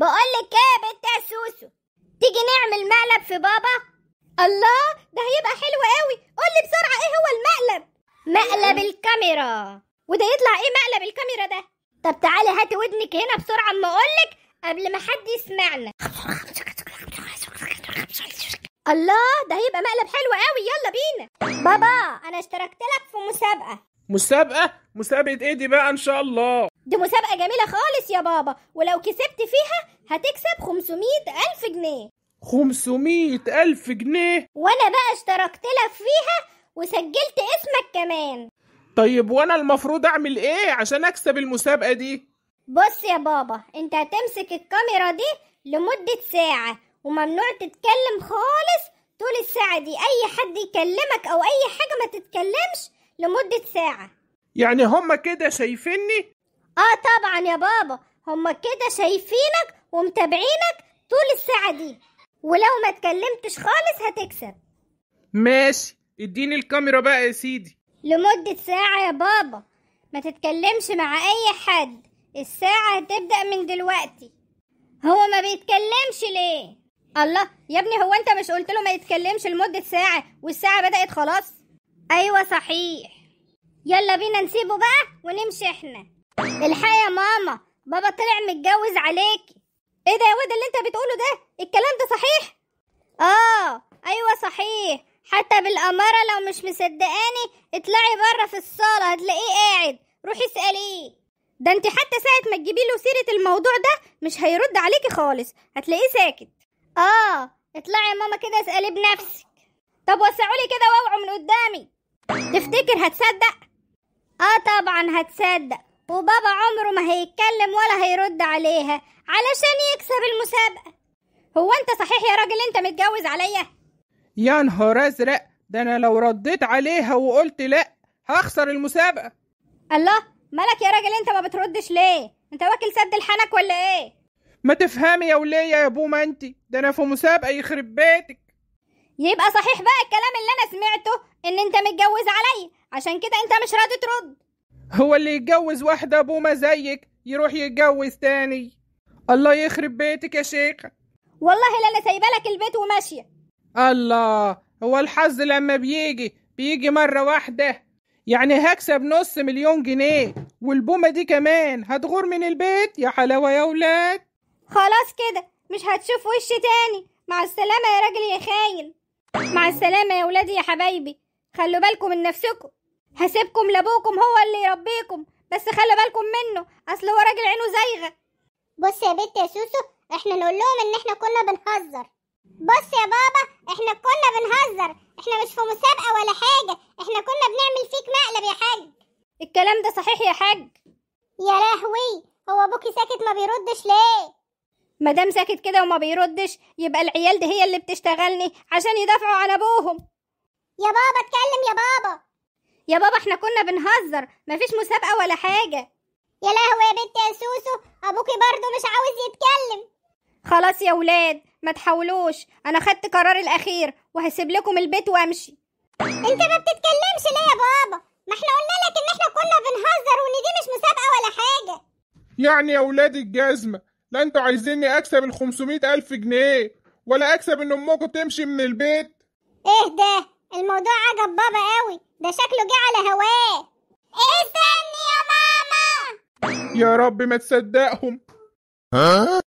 بقول لك ايه يا بنت يا سوسو تيجي نعمل مقلب في بابا الله ده هيبقى حلو قوي قول لي بسرعه ايه هو المقلب مقلب الكاميرا وده يطلع ايه مقلب الكاميرا ده طب تعالي هاتي ودنك هنا بسرعه اما اقول لك قبل ما حد يسمعنا الله ده هيبقى مقلب حلو قوي يلا بينا بابا انا اشتركت لك في مسابقه مسابقة؟ مسابقة ايه دي بقى ان شاء الله دي مسابقة جميلة خالص يا بابا ولو كسبت فيها هتكسب 500 ألف جنيه 500 ألف جنيه وأنا بقى اشتركت لك فيها وسجلت اسمك كمان طيب وأنا المفروض أعمل إيه عشان أكسب المسابقة دي؟ بص يا بابا أنت هتمسك الكاميرا دي لمدة ساعة وممنوع تتكلم خالص طول الساعة دي أي حد يكلمك أو أي حاجة ما تتكلمش لمدة ساعة يعني هما كده شايفيني؟ اه طبعا يا بابا هما كده شايفينك ومتابعينك طول الساعة دي ولو ما اتكلمتش خالص هتكسب ماشي اديني الكاميرا بقى يا سيدي لمدة ساعة يا بابا ما تتكلمش مع أي حد الساعة هتبدأ من دلوقتي هو ما بيتكلمش ليه؟ الله يا ابني هو انت مش قلت له ما يتكلمش لمدة ساعة والساعة بدأت خلاص ايوه صحيح يلا بينا نسيبه بقى ونمشي احنا الحق يا ماما بابا طلع متجوز عليكي ايه ده يا واد اللي انت بتقوله ده الكلام ده صحيح اه ايوه صحيح حتى بالاماره لو مش مصدقاني اطلعي بره في الصاله هتلاقيه قاعد روحي اساليه ده انت حتى ساعه ما تجيبي له سيره الموضوع ده مش هيرد عليكي خالص هتلاقيه ساكت اه اطلعي يا ماما كده اساليه بنفسك طب وسعولي كده واوعوا من قدامي تفتكر هتصدق؟ اه طبعا هتصدق وبابا عمره ما هيتكلم ولا هيرد عليها علشان يكسب المسابقة هو انت صحيح يا راجل انت متجوز عليا؟ يا نهار ازرق ده انا لو رديت عليها وقلت لا هخسر المسابقة الله مالك يا راجل انت ما بتردش ليه؟ انت واكل سد لحنك ولا ايه؟ ما تفهمي يا ولية يا بومة انت ده انا في مسابقة يخرب بيتك يبقى صحيح بقى الكلام اللي انا سمعته ان انت متجوز عليا عشان كده انت مش راضي ترد هو اللي يتجوز واحدة ابوه ما زيك يروح يتجوز تاني الله يخرب بيتك يا شيخة والله لا انا سايبه لك البيت وماشية الله هو الحظ لما بيجي بيجي مرة واحدة يعني هكسب نص مليون جنيه والبومة دي كمان هتغور من البيت يا حلاوة يا ولاد خلاص كده مش هتشوف وش تاني مع السلامة يا راجل يا خاين مع السلامة يا ولادي يا حبايبي خلوا بالكم من نفسكم هسيبكم لابوكم هو اللي يربيكم بس خلوا بالكم منه اصل هو راجل عينه زايغة بص يا بنت يا سوسو احنا نقول لهم ان احنا كنا بنهزر بص يا بابا احنا كنا بنهزر احنا مش في مسابقة ولا حاجة احنا كنا بنعمل فيك مقلب يا حاج الكلام ده صحيح يا حاج يا لهوي هو ابوكي ساكت ما بيردش ليه مدام ساكت كده وما بيردش يبقى العيال دي هي اللي بتشتغلني عشان يدافعوا عن ابوهم يا بابا اتكلم يا بابا يا بابا احنا كنا بنهزر مفيش مسابقه ولا حاجه يا لهوي يا بنت يا سوسو ابوكي برضه مش عاوز يتكلم خلاص يا ولاد ما تحاولوش انا خدت قراري الاخير وهسيب لكم البيت وامشي انت ما بتتكلمش ليه يا بابا ما احنا قلنا لك ان احنا كنا بنهزر وان دي مش مسابقه ولا حاجه يعني يا ولاد الجزمه لا انتوا عايزيني اكسب ال الف جنيه ولا اكسب ان امكم تمشي من البيت ايه ده الموضوع عجب بابا قوي ده شكله جه على هواه استني يا ماما يا رب ما تصدقهم ها